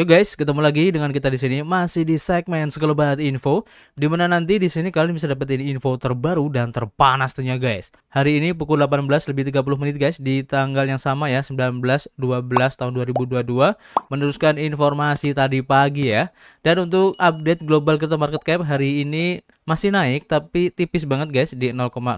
Yo guys, ketemu lagi dengan kita di sini masih di segmen sekelebat info di mana nanti di sini kalian bisa dapetin info terbaru dan terpanas tentunya guys. Hari ini pukul 18 lebih 30 menit guys di tanggal yang sama ya 19 12 tahun 2022 meneruskan informasi tadi pagi ya. Dan untuk update global crypto market cap hari ini masih naik tapi tipis banget guys di 0,07%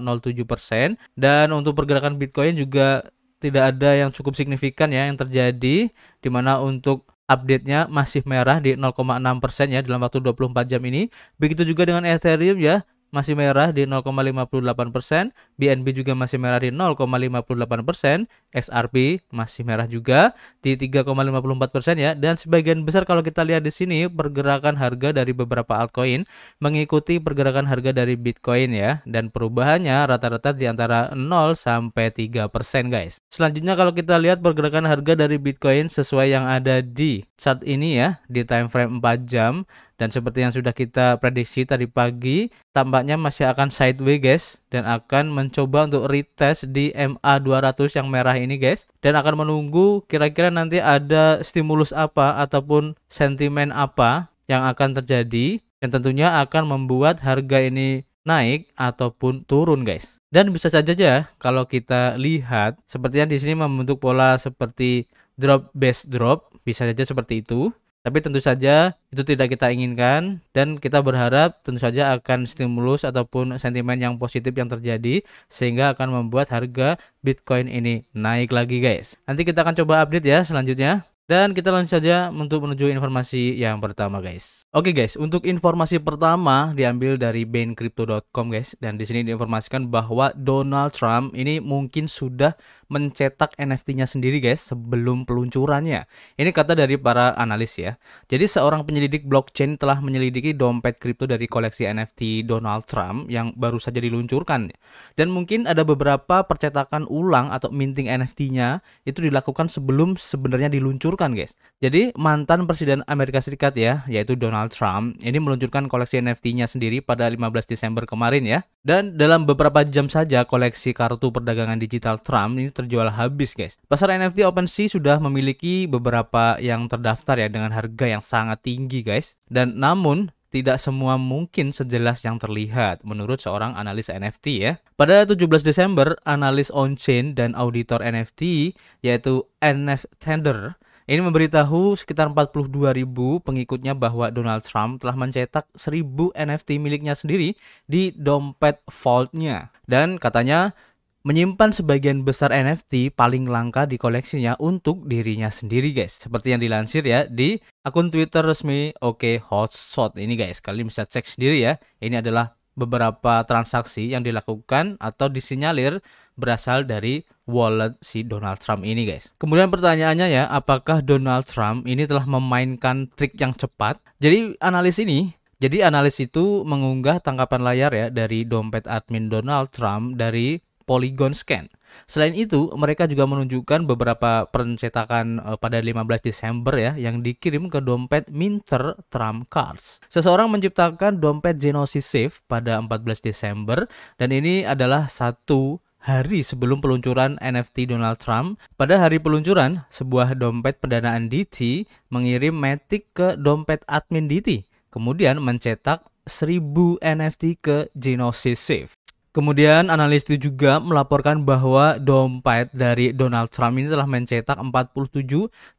dan untuk pergerakan Bitcoin juga tidak ada yang cukup signifikan ya yang terjadi di mana untuk update-nya masih merah di 0,6% ya dalam waktu 24 jam ini. Begitu juga dengan Ethereum ya, masih merah di 0,58 BNB juga masih merah di 0,58 XRP masih merah juga di 3,54 ya. Dan sebagian besar kalau kita lihat di sini pergerakan harga dari beberapa altcoin mengikuti pergerakan harga dari Bitcoin ya. Dan perubahannya rata-rata di antara 0 sampai 3 guys. Selanjutnya kalau kita lihat pergerakan harga dari Bitcoin sesuai yang ada di chart ini ya di time frame 4 jam dan seperti yang sudah kita prediksi tadi pagi, tampaknya masih akan sideways guys dan akan mencoba untuk retest di MA200 yang merah ini guys dan akan menunggu kira-kira nanti ada stimulus apa ataupun sentimen apa yang akan terjadi dan tentunya akan membuat harga ini naik ataupun turun guys. Dan bisa saja ya kalau kita lihat sepertinya di sini membentuk pola seperti drop base drop bisa saja seperti itu tapi tentu saja itu tidak kita inginkan dan kita berharap tentu saja akan stimulus ataupun sentimen yang positif yang terjadi sehingga akan membuat harga Bitcoin ini naik lagi guys. Nanti kita akan coba update ya selanjutnya. Dan kita lanjut saja untuk menuju informasi yang pertama guys. Oke guys, untuk informasi pertama diambil dari BainCrypto.com guys dan di sini diinformasikan bahwa Donald Trump ini mungkin sudah mencetak NFT-nya sendiri guys sebelum peluncurannya. Ini kata dari para analis ya. Jadi seorang penyelidik blockchain telah menyelidiki dompet kripto dari koleksi NFT Donald Trump yang baru saja diluncurkan. Dan mungkin ada beberapa percetakan ulang atau minting NFT-nya itu dilakukan sebelum sebenarnya diluncurkan guys. Jadi mantan presiden Amerika Serikat ya, yaitu Donald Trump, ini meluncurkan koleksi NFT-nya sendiri pada 15 Desember kemarin ya. Dan dalam beberapa jam saja koleksi kartu perdagangan digital Trump ini terjual habis guys. Pasar NFT OpenSea sudah memiliki beberapa yang terdaftar ya dengan harga yang sangat tinggi guys. Dan namun tidak semua mungkin sejelas yang terlihat, menurut seorang analis NFT ya. Pada 17 Desember, analis on-chain dan auditor NFT, yaitu NFTender Tender, ini memberitahu sekitar 42 ribu pengikutnya bahwa Donald Trump telah mencetak 1000 NFT miliknya sendiri di dompet vaultnya. Dan katanya menyimpan sebagian besar NFT paling langka di koleksinya untuk dirinya sendiri guys. Seperti yang dilansir ya di akun Twitter resmi Oke Hotshot ini guys. Kalian bisa cek sendiri ya. Ini adalah beberapa transaksi yang dilakukan atau disinyalir berasal dari wallet si Donald Trump ini guys. Kemudian pertanyaannya ya, apakah Donald Trump ini telah memainkan trik yang cepat? Jadi analis ini jadi analis itu mengunggah tangkapan layar ya dari dompet admin Donald Trump dari polygon scan. Selain itu, mereka juga menunjukkan beberapa percetakan eh, pada 15 Desember ya yang dikirim ke dompet Minter Trump Cards. Seseorang menciptakan dompet Genosis Safe pada 14 Desember dan ini adalah satu hari sebelum peluncuran NFT Donald Trump. Pada hari peluncuran, sebuah dompet pendanaan DT mengirim Matic ke dompet admin DT, kemudian mencetak 1000 NFT ke Genosis Safe. Kemudian analis itu juga melaporkan bahwa dompet dari Donald Trump ini telah mencetak 47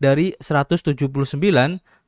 dari 179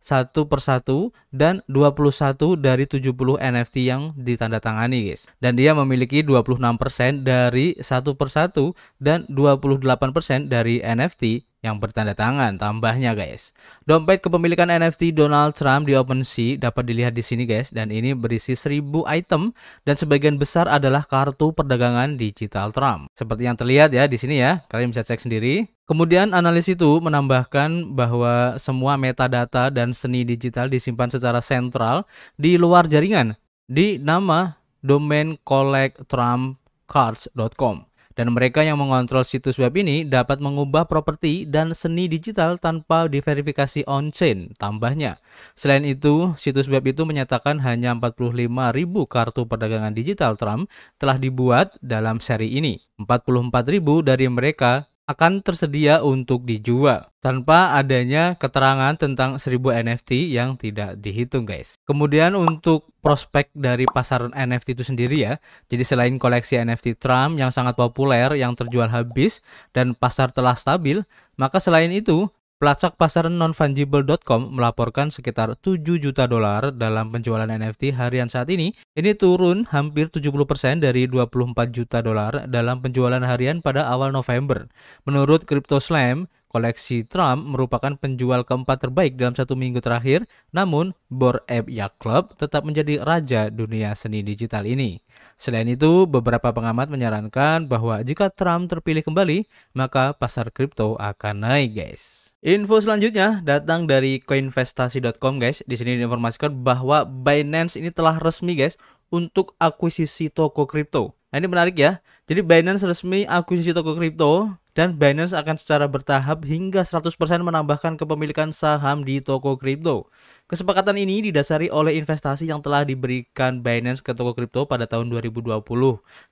satu persatu dan 21 dari 70 NFT yang ditandatangani guys. Dan dia memiliki 26% dari satu persatu dan 28% dari NFT yang bertanda tangan tambahnya guys. Dompet kepemilikan NFT Donald Trump di OpenSea dapat dilihat di sini guys dan ini berisi 1000 item dan sebagian besar adalah kartu perdagangan digital Trump. Seperti yang terlihat ya di sini ya. Kalian bisa cek sendiri. Kemudian analis itu menambahkan bahwa semua metadata dan seni digital disimpan secara sentral di luar jaringan di nama domain collectTrumpCards.com. Dan mereka yang mengontrol situs web ini dapat mengubah properti dan seni digital tanpa diverifikasi on-chain, tambahnya. Selain itu, situs web itu menyatakan hanya 45 ribu kartu perdagangan digital Trump telah dibuat dalam seri ini. 44 ribu dari mereka akan tersedia untuk dijual tanpa adanya keterangan tentang 1000 NFT yang tidak dihitung guys. Kemudian untuk prospek dari pasar NFT itu sendiri ya. Jadi selain koleksi NFT Trump yang sangat populer yang terjual habis dan pasar telah stabil, maka selain itu Pelacak pasar nonfungible.com melaporkan sekitar 7 juta dolar dalam penjualan NFT harian saat ini. Ini turun hampir 70% dari 24 juta dolar dalam penjualan harian pada awal November. Menurut CryptoSlam, koleksi Trump merupakan penjual keempat terbaik dalam satu minggu terakhir, namun Bored Ape Yacht Club tetap menjadi raja dunia seni digital ini. Selain itu, beberapa pengamat menyarankan bahwa jika Trump terpilih kembali, maka pasar kripto akan naik, guys. Info selanjutnya datang dari coinvestasi.com guys. Di sini diinformasikan bahwa Binance ini telah resmi guys untuk akuisisi toko kripto. Nah ini menarik ya. Jadi Binance resmi akuisisi toko kripto dan Binance akan secara bertahap hingga 100% menambahkan kepemilikan saham di toko kripto. Kesepakatan ini didasari oleh investasi yang telah diberikan Binance ke toko kripto pada tahun 2020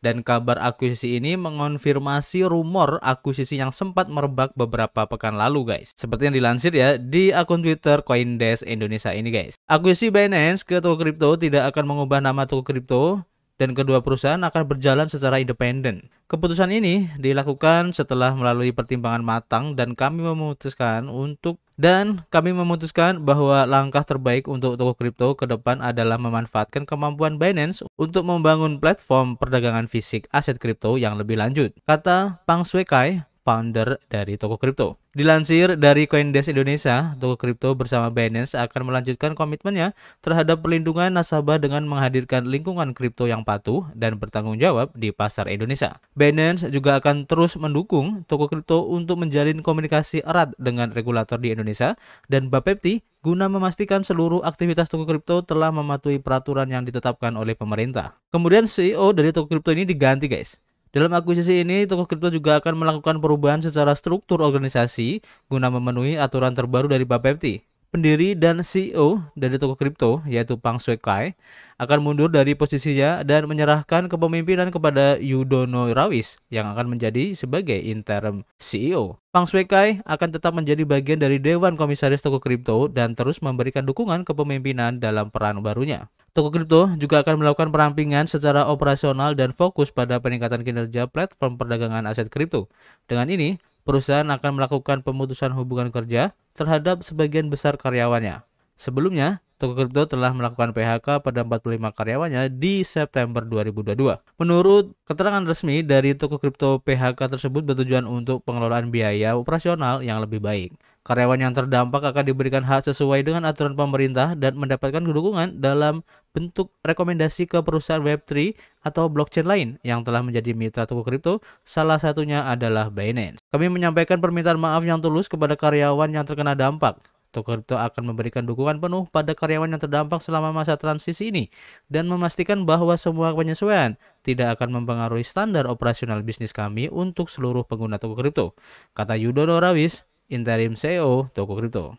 dan kabar akuisisi ini mengonfirmasi rumor akuisisi yang sempat merebak beberapa pekan lalu guys. Seperti yang dilansir ya di akun Twitter Coindesk Indonesia ini guys. Akuisisi Binance ke toko kripto tidak akan mengubah nama toko kripto dan kedua perusahaan akan berjalan secara independen. Keputusan ini dilakukan setelah melalui pertimbangan matang dan kami memutuskan untuk dan kami memutuskan bahwa langkah terbaik untuk toko kripto ke depan adalah memanfaatkan kemampuan Binance untuk membangun platform perdagangan fisik aset kripto yang lebih lanjut, kata Pang Sui founder dari toko kripto. Dilansir dari Coindesk Indonesia, toko kripto bersama Binance akan melanjutkan komitmennya terhadap perlindungan nasabah dengan menghadirkan lingkungan kripto yang patuh dan bertanggung jawab di pasar Indonesia. Binance juga akan terus mendukung toko kripto untuk menjalin komunikasi erat dengan regulator di Indonesia dan Bapepti guna memastikan seluruh aktivitas toko kripto telah mematuhi peraturan yang ditetapkan oleh pemerintah. Kemudian CEO dari toko kripto ini diganti guys. Dalam akuisisi ini, toko kripto juga akan melakukan perubahan secara struktur organisasi guna memenuhi aturan terbaru dari Bapepti pendiri dan CEO dari toko kripto yaitu Pang Suekai akan mundur dari posisinya dan menyerahkan kepemimpinan kepada Yudono Rawis yang akan menjadi sebagai interim CEO. Pang Suekai akan tetap menjadi bagian dari Dewan Komisaris Toko Kripto dan terus memberikan dukungan kepemimpinan dalam peran barunya. Toko kripto juga akan melakukan perampingan secara operasional dan fokus pada peningkatan kinerja platform perdagangan aset kripto. Dengan ini, perusahaan akan melakukan pemutusan hubungan kerja terhadap sebagian besar karyawannya. Sebelumnya, Toko Kripto telah melakukan PHK pada 45 karyawannya di September 2022. Menurut keterangan resmi dari Toko Kripto, PHK tersebut bertujuan untuk pengelolaan biaya operasional yang lebih baik. Karyawan yang terdampak akan diberikan hak sesuai dengan aturan pemerintah dan mendapatkan dukungan dalam bentuk rekomendasi ke perusahaan Web3 atau blockchain lain yang telah menjadi mitra toko kripto, salah satunya adalah Binance. Kami menyampaikan permintaan maaf yang tulus kepada karyawan yang terkena dampak. Toko kripto akan memberikan dukungan penuh pada karyawan yang terdampak selama masa transisi ini dan memastikan bahwa semua penyesuaian tidak akan mempengaruhi standar operasional bisnis kami untuk seluruh pengguna toko kripto, kata Yudono Rawis, interim CEO toko kripto.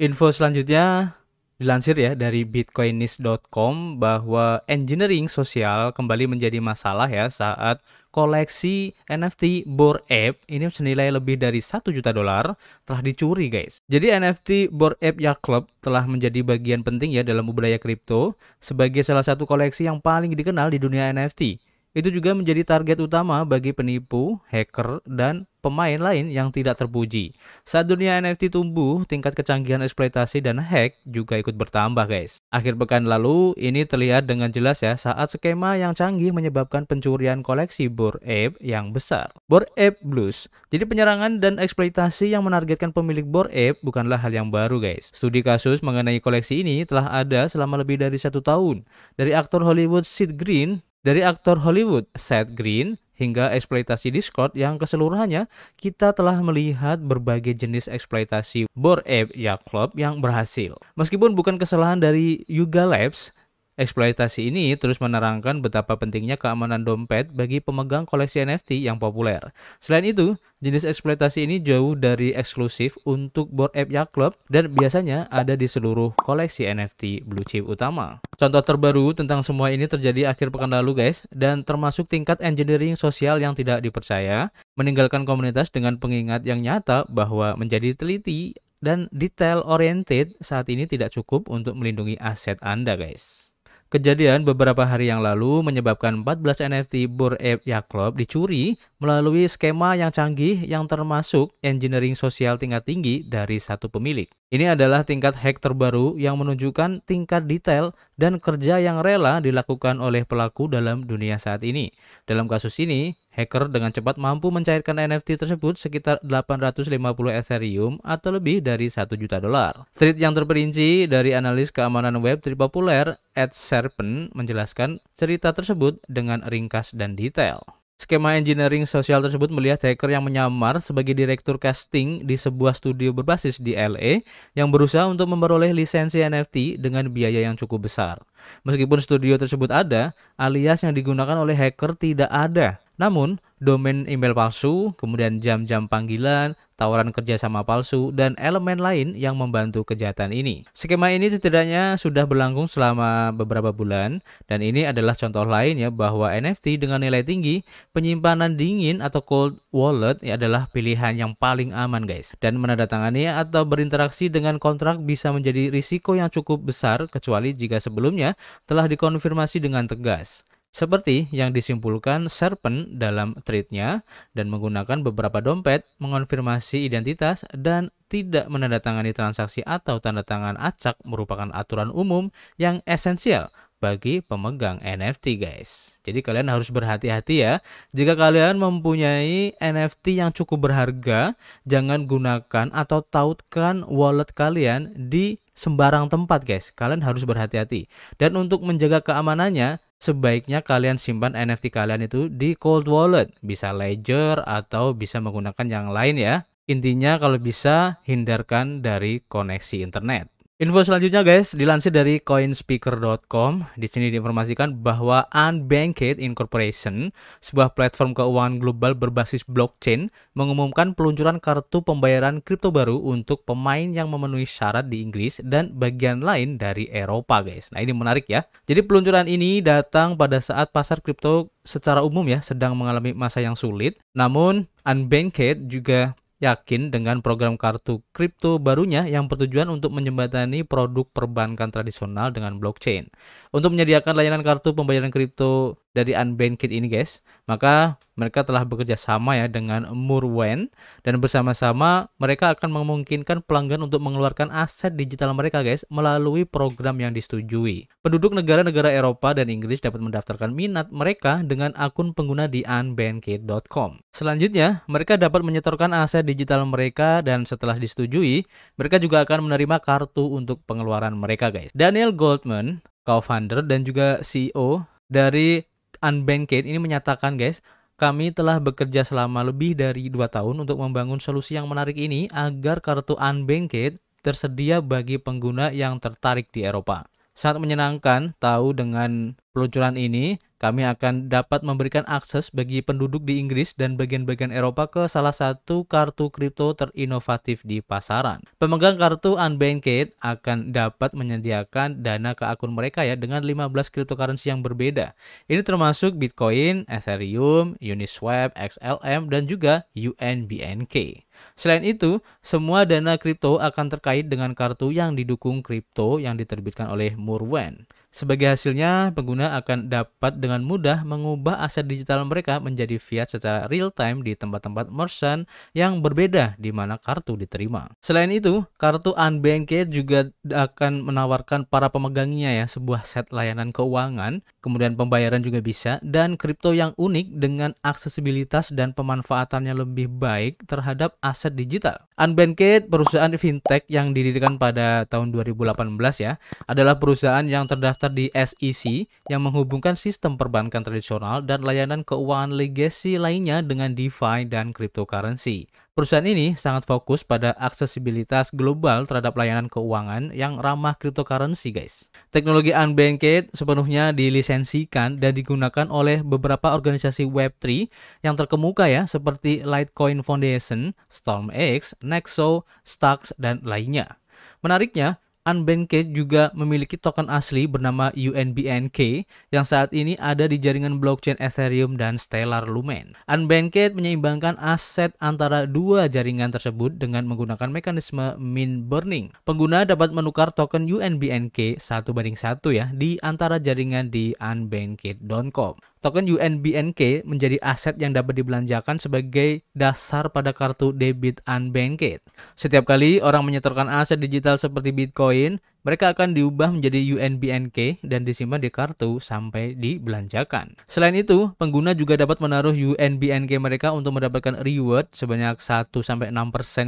Info selanjutnya dilansir ya dari bitcoinist.com bahwa engineering sosial kembali menjadi masalah ya saat koleksi NFT Bored Ape ini senilai lebih dari 1 juta dolar telah dicuri guys. Jadi NFT Bored Ape Yacht Club telah menjadi bagian penting ya dalam budaya kripto sebagai salah satu koleksi yang paling dikenal di dunia NFT. Itu juga menjadi target utama bagi penipu, hacker, dan pemain lain yang tidak terpuji. Saat dunia NFT tumbuh, tingkat kecanggihan eksploitasi dan hack juga ikut bertambah guys. Akhir pekan lalu, ini terlihat dengan jelas ya saat skema yang canggih menyebabkan pencurian koleksi Bored Ape yang besar. Bored Ape Blues. Jadi penyerangan dan eksploitasi yang menargetkan pemilik Bored Ape bukanlah hal yang baru guys. Studi kasus mengenai koleksi ini telah ada selama lebih dari satu tahun. Dari aktor Hollywood Sid Green dari aktor Hollywood Seth Green hingga eksploitasi Discord yang keseluruhannya kita telah melihat berbagai jenis eksploitasi Bore app Yacht club yang berhasil. Meskipun bukan kesalahan dari Yuga Labs, Eksploitasi ini terus menerangkan betapa pentingnya keamanan dompet bagi pemegang koleksi NFT yang populer. Selain itu, jenis eksploitasi ini jauh dari eksklusif untuk board app Yacht Club dan biasanya ada di seluruh koleksi NFT blue chip utama. Contoh terbaru tentang semua ini terjadi akhir pekan lalu guys dan termasuk tingkat engineering sosial yang tidak dipercaya, meninggalkan komunitas dengan pengingat yang nyata bahwa menjadi teliti dan detail oriented saat ini tidak cukup untuk melindungi aset Anda guys. Kejadian beberapa hari yang lalu menyebabkan 14 NFT Bur Ape Yacht Club dicuri melalui skema yang canggih yang termasuk engineering sosial tingkat tinggi dari satu pemilik. Ini adalah tingkat hack terbaru yang menunjukkan tingkat detail dan kerja yang rela dilakukan oleh pelaku dalam dunia saat ini. Dalam kasus ini, hacker dengan cepat mampu mencairkan NFT tersebut sekitar 850 Ethereum atau lebih dari 1 juta dolar. Tweet yang terperinci dari analis keamanan web terpopuler Ed Serpen menjelaskan cerita tersebut dengan ringkas dan detail. Skema engineering sosial tersebut melihat hacker yang menyamar sebagai direktur casting di sebuah studio berbasis di LA yang berusaha untuk memperoleh lisensi NFT dengan biaya yang cukup besar. Meskipun studio tersebut ada, alias yang digunakan oleh hacker tidak ada. Namun, domain email palsu, kemudian jam-jam panggilan, tawaran kerjasama palsu, dan elemen lain yang membantu kejahatan ini. Skema ini setidaknya sudah berlangsung selama beberapa bulan, dan ini adalah contoh lain ya bahwa NFT dengan nilai tinggi, penyimpanan dingin atau cold wallet ya adalah pilihan yang paling aman guys. Dan menandatangani atau berinteraksi dengan kontrak bisa menjadi risiko yang cukup besar kecuali jika sebelumnya telah dikonfirmasi dengan tegas. Seperti yang disimpulkan Serpen dalam tweetnya dan menggunakan beberapa dompet mengonfirmasi identitas dan tidak menandatangani transaksi atau tanda tangan acak merupakan aturan umum yang esensial bagi pemegang NFT guys. Jadi kalian harus berhati-hati ya. Jika kalian mempunyai NFT yang cukup berharga, jangan gunakan atau tautkan wallet kalian di sembarang tempat guys. Kalian harus berhati-hati. Dan untuk menjaga keamanannya, sebaiknya kalian simpan NFT kalian itu di cold wallet, bisa ledger atau bisa menggunakan yang lain ya. Intinya kalau bisa hindarkan dari koneksi internet. Info selanjutnya guys, dilansir dari coinspeaker.com, di sini diinformasikan bahwa Unbanked Incorporation, sebuah platform keuangan global berbasis blockchain, mengumumkan peluncuran kartu pembayaran kripto baru untuk pemain yang memenuhi syarat di Inggris dan bagian lain dari Eropa guys. Nah ini menarik ya. Jadi peluncuran ini datang pada saat pasar kripto secara umum ya sedang mengalami masa yang sulit. Namun Unbanked juga yakin dengan program kartu kripto barunya yang bertujuan untuk menjembatani produk perbankan tradisional dengan blockchain. Untuk menyediakan layanan kartu pembayaran kripto dari Unbanned ini guys maka mereka telah bekerja sama ya dengan Murwen dan bersama-sama mereka akan memungkinkan pelanggan untuk mengeluarkan aset digital mereka guys melalui program yang disetujui penduduk negara-negara Eropa dan Inggris dapat mendaftarkan minat mereka dengan akun pengguna di Unbanked.com. selanjutnya mereka dapat menyetorkan aset digital mereka dan setelah disetujui mereka juga akan menerima kartu untuk pengeluaran mereka guys Daniel Goldman co-founder dan juga CEO dari Unbanked ini menyatakan guys, kami telah bekerja selama lebih dari 2 tahun untuk membangun solusi yang menarik ini agar kartu Unbanked tersedia bagi pengguna yang tertarik di Eropa. Sangat menyenangkan tahu dengan peluncuran ini kami akan dapat memberikan akses bagi penduduk di Inggris dan bagian-bagian Eropa ke salah satu kartu kripto terinovatif di pasaran. Pemegang kartu Unbanked akan dapat menyediakan dana ke akun mereka ya dengan 15 cryptocurrency yang berbeda. Ini termasuk Bitcoin, Ethereum, Uniswap, XLM, dan juga UNBNK. Selain itu, semua dana kripto akan terkait dengan kartu yang didukung kripto yang diterbitkan oleh Murwen. Sebagai hasilnya, pengguna akan dapat dengan mudah mengubah aset digital mereka menjadi fiat secara real-time di tempat-tempat merchant yang berbeda di mana kartu diterima. Selain itu, kartu Unbanked juga akan menawarkan para pemegangnya ya sebuah set layanan keuangan, kemudian pembayaran juga bisa, dan kripto yang unik dengan aksesibilitas dan pemanfaatannya lebih baik terhadap aset digital. Unbanked, perusahaan fintech yang didirikan pada tahun 2018 ya, adalah perusahaan yang terdaftar terdaftar di SEC yang menghubungkan sistem perbankan tradisional dan layanan keuangan legacy lainnya dengan DeFi dan cryptocurrency. Perusahaan ini sangat fokus pada aksesibilitas global terhadap layanan keuangan yang ramah cryptocurrency, guys. Teknologi Unbanked sepenuhnya dilisensikan dan digunakan oleh beberapa organisasi Web3 yang terkemuka ya, seperti Litecoin Foundation, StormX, Nexo, Stux, dan lainnya. Menariknya, Unbanked juga memiliki token asli bernama UNBNK yang saat ini ada di jaringan blockchain Ethereum dan Stellar Lumen. Unbanked menyeimbangkan aset antara dua jaringan tersebut dengan menggunakan mekanisme min burning. Pengguna dapat menukar token UNBNK satu banding satu ya di antara jaringan di unbanked.com. Token UNBNK menjadi aset yang dapat dibelanjakan sebagai dasar pada kartu debit unbanked. Setiap kali orang menyetorkan aset digital seperti Bitcoin, mereka akan diubah menjadi UNBNK dan disimpan di kartu sampai dibelanjakan. Selain itu, pengguna juga dapat menaruh UNBNK mereka untuk mendapatkan reward sebanyak 1-6%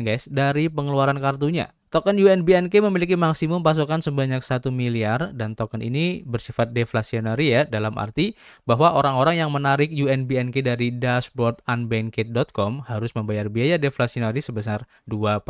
guys dari pengeluaran kartunya. Token UNBNK memiliki maksimum pasokan sebanyak 1 miliar dan token ini bersifat deflationary ya dalam arti bahwa orang-orang yang menarik UNBNK dari dashboard unbanked.com harus membayar biaya deflationary sebesar 2%.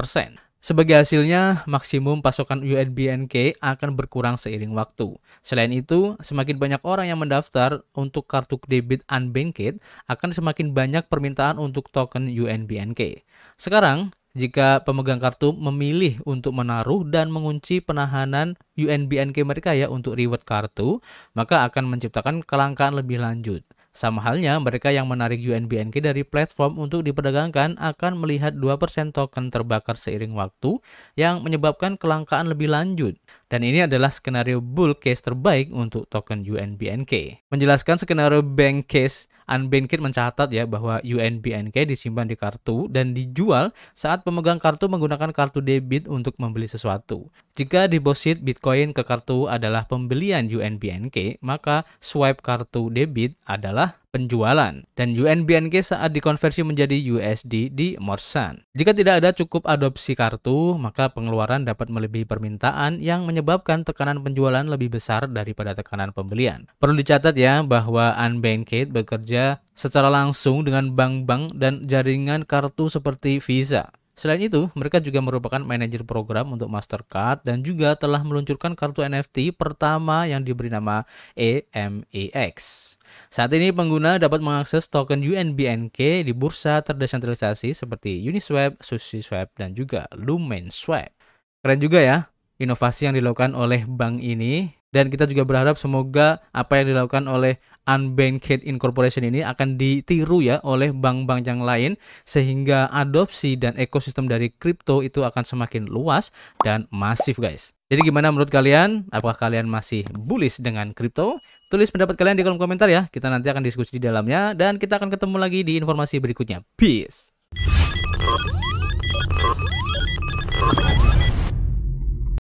Sebagai hasilnya, maksimum pasokan UNBNK akan berkurang seiring waktu. Selain itu, semakin banyak orang yang mendaftar untuk kartu debit unbanked, akan semakin banyak permintaan untuk token UNBNK. Sekarang, jika pemegang kartu memilih untuk menaruh dan mengunci penahanan UNBNK mereka ya untuk reward kartu, maka akan menciptakan kelangkaan lebih lanjut. Sama halnya, mereka yang menarik UNBNK dari platform untuk diperdagangkan akan melihat 2% token terbakar seiring waktu yang menyebabkan kelangkaan lebih lanjut. Dan ini adalah skenario bull case terbaik untuk token UNBNK. Menjelaskan skenario bank case, Unbanked mencatat ya bahwa UNBNK disimpan di kartu dan dijual saat pemegang kartu menggunakan kartu debit untuk membeli sesuatu. Jika deposit Bitcoin ke kartu adalah pembelian UNBNK, maka swipe kartu debit adalah penjualan dan UNBNK saat dikonversi menjadi USD di Morsan. Jika tidak ada cukup adopsi kartu, maka pengeluaran dapat melebihi permintaan yang menyebabkan tekanan penjualan lebih besar daripada tekanan pembelian. Perlu dicatat ya bahwa Unbanked bekerja secara langsung dengan bank-bank dan jaringan kartu seperti Visa. Selain itu, mereka juga merupakan manajer program untuk Mastercard dan juga telah meluncurkan kartu NFT pertama yang diberi nama EMEX. Saat ini pengguna dapat mengakses token UNBNK di bursa terdesentralisasi seperti Uniswap, SushiSwap, dan juga LumenSwap. Keren juga ya inovasi yang dilakukan oleh bank ini dan kita juga berharap semoga apa yang dilakukan oleh Unbanked Incorporation ini akan ditiru ya oleh bank-bank yang lain sehingga adopsi dan ekosistem dari kripto itu akan semakin luas dan masif guys. Jadi gimana menurut kalian? Apakah kalian masih bullish dengan kripto? Tulis pendapat kalian di kolom komentar ya. Kita nanti akan diskusi di dalamnya dan kita akan ketemu lagi di informasi berikutnya. Peace.